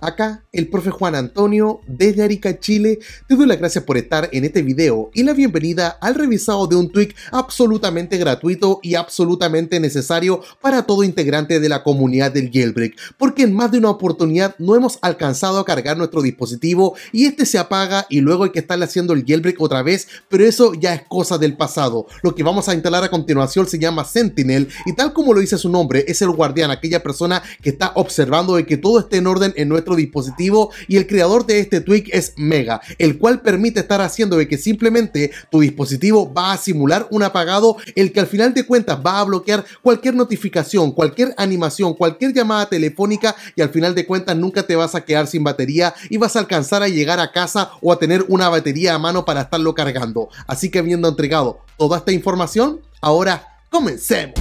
Acá, el profe Juan Antonio, desde Arica, Chile, te doy las gracias por estar en este video y la bienvenida al revisado de un tweak absolutamente gratuito y absolutamente necesario para todo integrante de la comunidad del jailbreak, porque en más de una oportunidad no hemos alcanzado a cargar nuestro dispositivo y este se apaga y luego hay que estarle haciendo el jailbreak otra vez, pero eso ya es cosa del pasado. Lo que vamos a instalar a continuación se llama Sentinel y tal como lo dice su nombre, es el guardián, aquella persona que está observando de que todo esté en orden en nuestro dispositivo y el creador de este tweak es Mega, el cual permite estar haciendo de que simplemente tu dispositivo va a simular un apagado, el que al final de cuentas va a bloquear cualquier notificación, cualquier animación, cualquier llamada telefónica y al final de cuentas nunca te vas a quedar sin batería y vas a alcanzar a llegar a casa o a tener una batería a mano para estarlo cargando. Así que habiendo entregado toda esta información, ahora comencemos.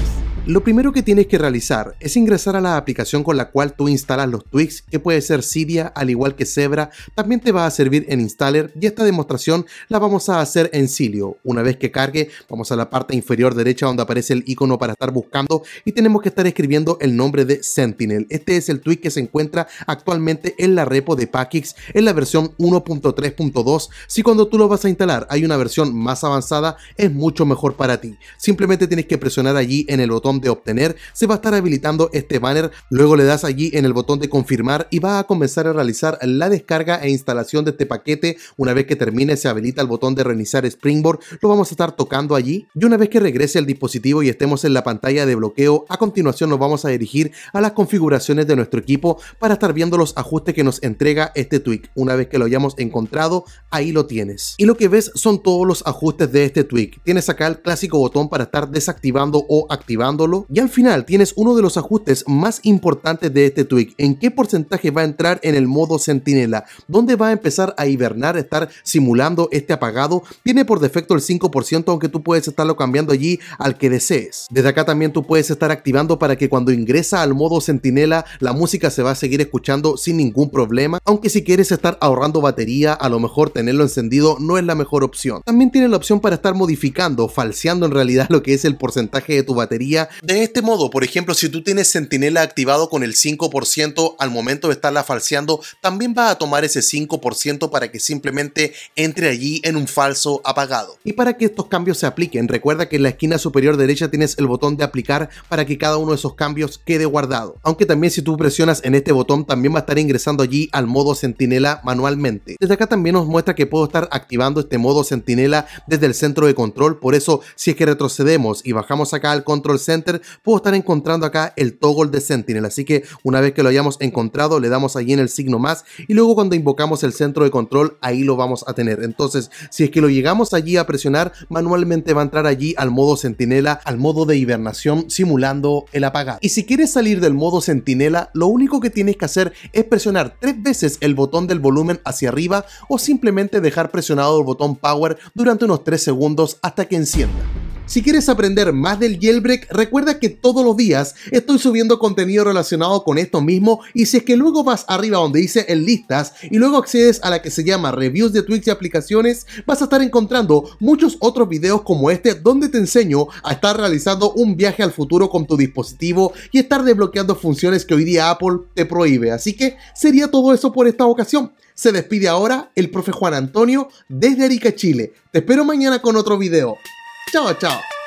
Lo primero que tienes que realizar es ingresar a la aplicación con la cual tú instalas los tweaks, que puede ser Cydia al igual que Zebra, también te va a servir en Installer y esta demostración la vamos a hacer en Cilio. Una vez que cargue, vamos a la parte inferior derecha donde aparece el icono para estar buscando y tenemos que estar escribiendo el nombre de Sentinel. Este es el tweak que se encuentra actualmente en la repo de Packix en la versión 1.3.2. Si cuando tú lo vas a instalar hay una versión más avanzada, es mucho mejor para ti. Simplemente tienes que presionar allí en el botón de obtener, se va a estar habilitando este banner, luego le das allí en el botón de confirmar y va a comenzar a realizar la descarga e instalación de este paquete, una vez que termine se habilita el botón de reiniciar Springboard, lo vamos a estar tocando allí y una vez que regrese el dispositivo y estemos en la pantalla de bloqueo, a continuación nos vamos a dirigir a las configuraciones de nuestro equipo para estar viendo los ajustes que nos entrega este tweak, una vez que lo hayamos encontrado, ahí lo tienes. Y lo que ves son todos los ajustes de este tweak, tienes acá el clásico botón para estar desactivando o activando y al final tienes uno de los ajustes más importantes de este tweak, en qué porcentaje va a entrar en el modo sentinela, dónde va a empezar a hibernar, estar simulando este apagado. Tiene por defecto el 5%, aunque tú puedes estarlo cambiando allí al que desees. Desde acá también tú puedes estar activando para que cuando ingresa al modo sentinela, la música se va a seguir escuchando sin ningún problema, aunque si quieres estar ahorrando batería, a lo mejor tenerlo encendido no es la mejor opción. También tiene la opción para estar modificando, falseando en realidad lo que es el porcentaje de tu batería de este modo, por ejemplo, si tú tienes Sentinela activado con el 5% al momento de estarla falseando, también va a tomar ese 5% para que simplemente entre allí en un falso apagado. Y para que estos cambios se apliquen, recuerda que en la esquina superior derecha tienes el botón de aplicar para que cada uno de esos cambios quede guardado. Aunque también si tú presionas en este botón también va a estar ingresando allí al modo Sentinela manualmente. Desde acá también nos muestra que puedo estar activando este modo Sentinela desde el centro de control, por eso si es que retrocedemos y bajamos acá al control center puedo estar encontrando acá el toggle de Sentinel. Así que una vez que lo hayamos encontrado, le damos allí en el signo más y luego cuando invocamos el centro de control, ahí lo vamos a tener. Entonces, si es que lo llegamos allí a presionar, manualmente va a entrar allí al modo Sentinela, al modo de hibernación, simulando el apagar. Y si quieres salir del modo Sentinela, lo único que tienes que hacer es presionar tres veces el botón del volumen hacia arriba o simplemente dejar presionado el botón Power durante unos tres segundos hasta que encienda. Si quieres aprender más del jailbreak, recuerda que todos los días estoy subiendo contenido relacionado con esto mismo y si es que luego vas arriba donde dice en listas y luego accedes a la que se llama reviews de Tweets y aplicaciones, vas a estar encontrando muchos otros videos como este donde te enseño a estar realizando un viaje al futuro con tu dispositivo y estar desbloqueando funciones que hoy día Apple te prohíbe. Así que sería todo eso por esta ocasión. Se despide ahora el profe Juan Antonio desde Arica, Chile. Te espero mañana con otro video. チャオチャオ